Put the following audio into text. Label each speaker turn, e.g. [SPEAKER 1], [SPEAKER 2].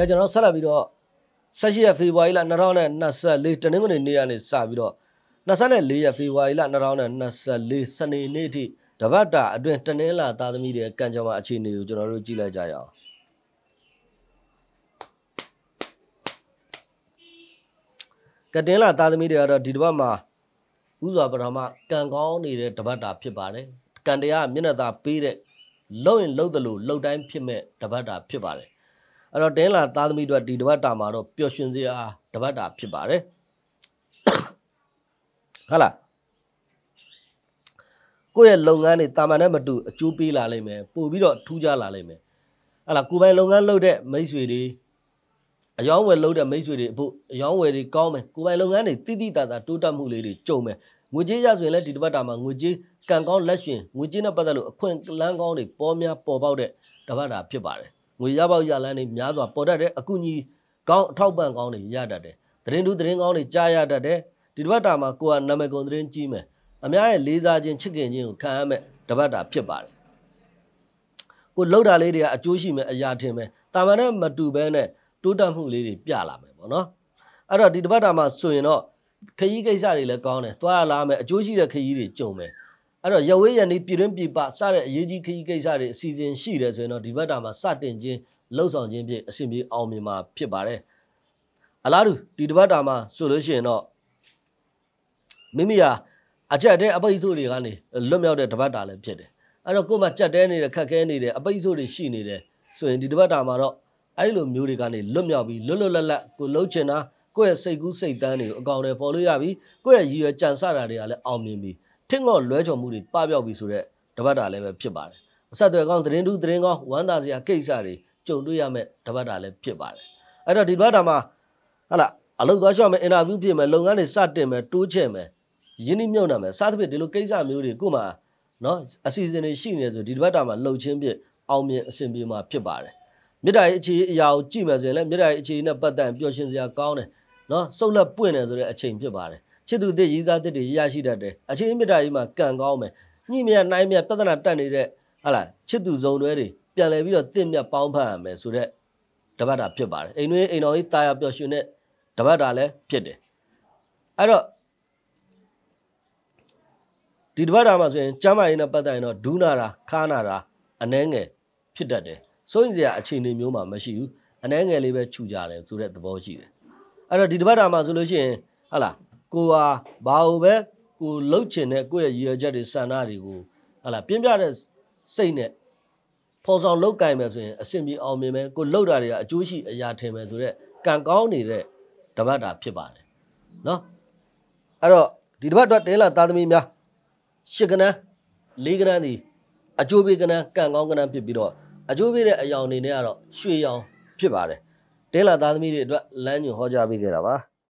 [SPEAKER 1] ဒါကျွန်တော်ဆက်လက်ပြီးတော့18ရက်ဖေဖော်ဝါရီလ2024တနင်္ဂနွေနေ့ကနေစပြီးတော့24ရက်ဖေဖော်ဝါရီလ2024စနေနေ့အထိတပတ်တာအတွင်းတနင်္လာသားသမီးတွေကံကြမ္မာအခြေအနေကိုကျွန်တော်တို့ကြည့်လိုက်ကြရအောင်ကတင်းလာသားသမီးတွေကတော့ဒီတစ်ပတ်မှာဥစွာပထမကံကောင်းနေတဲ့တပတ်တာဖြစ်ပါတယ်ကံတရားမျက်နှာသာပေးတဲ့လုံရင်လုံတယ်လို့လုံတိုင်းဖြစ်မဲ့တပတ်တာဖြစ်ပါတယ်အဲ့တော့တင်းလာသားသမီးတို့ဒီတပတ်တာမှာတော့ပျော်ရွှင်စရာတပတ်တာဖြစ်ပါတယ်ဟုတ်လားကိုယ့်ရဲ့လုပ်ငန်းတွေတာမန်နဲ့မတူအကျိုးပေးလာလိမ့်မယ်ပို့ပြီးတော့ထူးခြားလာလိမ့်မယ်ဟလာကိုပိုင်လုပ်ငန်းလုပ်တဲ့မိတ်ဆွေတွေအယောင်းဝယ်လုပ်တဲ့မိတ်ဆွေတွေအခုအယောင်းဝယ်တွေကောင်းမယ်ကိုပိုင်လုပ်ငန်းတွေတိတိတသာတိုးတက်မှုလေးတွေကြုံမယ်ငွေကြေးရဆိုရင်လည်းဒီတစ်ပတ်တာမှာငွေကြေးကံကောင်းလက်ရှင်ငွေကြေးနဲ့ပတ်သက်လို့အခွင့်အလန်းကောင်းတွေပေါ်များပေါ်ပေါက်တဲ့တစ်ပတ်တာဖြစ်ပါတယ်ငွေရပေါက်ရလန်းတွေများစွာပေါ်တတ်တယ်အကူအညီကောင်းအထောက်ပံ့ကောင်းတွေရတတ်တယ်သတင်းတူသတင်းကောင်းတွေကြားရတတ်တယ်ဒီတစ်ပတ်တာမှာကိုကနာမည်ကုန်သတင်းကြီးမယ်အများရဲ့လေးစားခြင်းချစ်ခင်ခြင်းကိုခံရမဲ့တစ်ပတ်တာဖြစ်ပါတယ်ကိုလောက်တာလေးတွေကအကျိုးရှိမယ်အရာထင်မယ်တာမန်နဲ့မတူဘဲနဲ့တိုးတက်မှုလေးတွေပြလာမယ်ပေါ့နော်အဲ့တော့ဒီတစ်ပတ်တာမှာဆိုရင်တော့ခရီးကိစ္စတွေလည်းကောင်းတယ်သွားရလာမယ်အကျိုးရှိတဲ့ခရီးတွေကြုံမယ်အဲ့တော့ရဝေးရန်ဒီပြည်တွင်းပြည်ပစတဲ့အရေးကြီးခရီးကိစ္စတွေအစီအစဉ်ရှိတယ်ဆိုရင်တော့ဒီဘက်တာမှာစတင်ခြင်းလှုပ်ဆောင်ခြင်းဖြင့်အဆင်ပြေအောင်မြင်မှာဖြစ်ပါတယ်အလားတူဒီတစ်ပတ်တာမှာဆိုလို့ရှိရင်တော့မိမိဟာအကြက်တဲ့အပိတ်ဆို့တွေကနေလွတ်မြောက်တဲ့တစ်ပတ်တာလည်းဖြစ်တယ်အဲ့တော့ကိုယ်မှာကြက်တဲနေတယ်ခက်ခဲနေတယ်အပိတ်ဆို့တွေရှိနေတယ်ဆိုရင်ဒီတစ်ပတ်တာမှာတော့အဲ့ဒီလိုမျိုးတွေကနေလွတ်မြောက်ပြီးလွတ်လွတ်လပ်လပ်ကိုလှုပ်ချင်တာကိုယ့်ရဲ့စိတ်ကူးစိတ်တန်းတွေကိုအကောင်တွေပေါ်လို့ရပြီကိုယ့်ရဲ့ရည်ရွယ်ကြံစတာတွေကလည်းအောင်မြင်ပြီးထင့်ငေါ့လွဲချော်မှုတွေပပျောက်ပြီဆိုတော့တပတ်တာလည်းပဲဖြစ်ပါတယ်အဆက်အသွယ်ကောင်းသတင်းထူးသတင်းကောင်းဝမ်းသာစရာကိစ္စတွေကြုံတွေ့ရမဲ့တပတ်တာလည်းဖြစ်ပါတယ်အဲ့တော့ဒီတပတ်တာမှာဟလာအလုပ်သွားရှော့မယ်အင်တာဗျူးပြင်မယ်လုပ်ငန်းတွေစတင်မယ်တိုးချဲ့မယ်ရင်းနှီးမြှုပ်နှံမယ်စသဖြင့်ဒီလိုကိစ္စမျိုးတွေကိုမှနော်အစီအစဉ်တွေရှိနေဆိုဒီတစ်ပတ်တာမှာလှုပ်ချင်းပြအောင်မြင်အဆင်ပြေမှာဖြစ်ပါတယ်မြစ်တာရဲ့အခြေအရာကိုကြည့်မယ်ဆိုရင်လည်းမြစ်တာရဲ့အခြေအနေနဲ့ပတ်သက်ပျော်ရှင်စရာကောင်းတယ်နော်စုပ်လက်ပွင့်တယ်ဆိုတဲ့အချိန်ဖြစ်ပါတယ်ချစ်သူသစ်ရည်စားသစ်တွေရရှိတတ်တယ်အချင်းမေတ္တာကြီးမှာကံကောင်းမယ်ညှိမရနှိုင်းမရပြဿနာတက်နေတဲ့ဟာလားချစ်သူဇုံတွဲတွေပြန်လဲပြီးတော့တင့်မြတ်ပေါင်းဖက်ရမယ်ဆိုတော့တပတ်တာဖြစ်ပါတယ်အိမ်တွင်းအိမ်တော်ကြီးတာယာပျော်ရွှင်တဲ့တပတ်တာလည်းဖြစ်တယ်အဲ့တော့ဒီတပတ်တာမှာဆိုရင်ကျမ်းမာရေးနဲ့ပတ်သက်ရင်တော့ဒူးနာတာခါနာတာအနှဲငယ်ဖြစ်တတ်တယ်စိုးရင်စရာအခြေအနေမျိုးမှာမရှိဘူးအနှဲငယ်လေးပဲခြူကြတယ်ဆိုတဲ့သဘောရှိတယ်အဲ့တော့ဒီတပတ်တာမှာဆိုလို့ရှိရင်ဟာလားကိုဟာဘာလို့ပဲကိုလှုပ်ချင်တဲ့ကိုယ့်ရဲ့ရည်ရွယ်ချက်တွေဆန္ဒတွေကိုဟာလာပြင်းပြတဲ့စိတ်နဲ့ပေါ်ဆောင်လောက်ကင်မယ်ဆိုရင်အဆင်ပြေအောင်မြင်မယ်ကိုလောက်တာတွေကအကျိုးရှိအရာထင်မယ်ဆိုတော့ကံကောင်းနေတဲ့တပတ်တာဖြစ်ပါတယ်နော်အဲ့တော့ဒီတပတ်အတွက်တဲလာသားသမီးများရှစ်ကနန်းလေးကနန်းဒီအကျိုးပေးကနန်းကံကောင်းကနန်းဖြစ်ပြီးတော့အကျိုးပေးတဲ့အယောင်အနေနဲ့ကတော့ရွှေရောင် ဖြစ်ပါတယ်တဲလာသားသမီးတွေအတွက်လမ်းညွှန်ဟောကြားပေးခဲ့တာပါ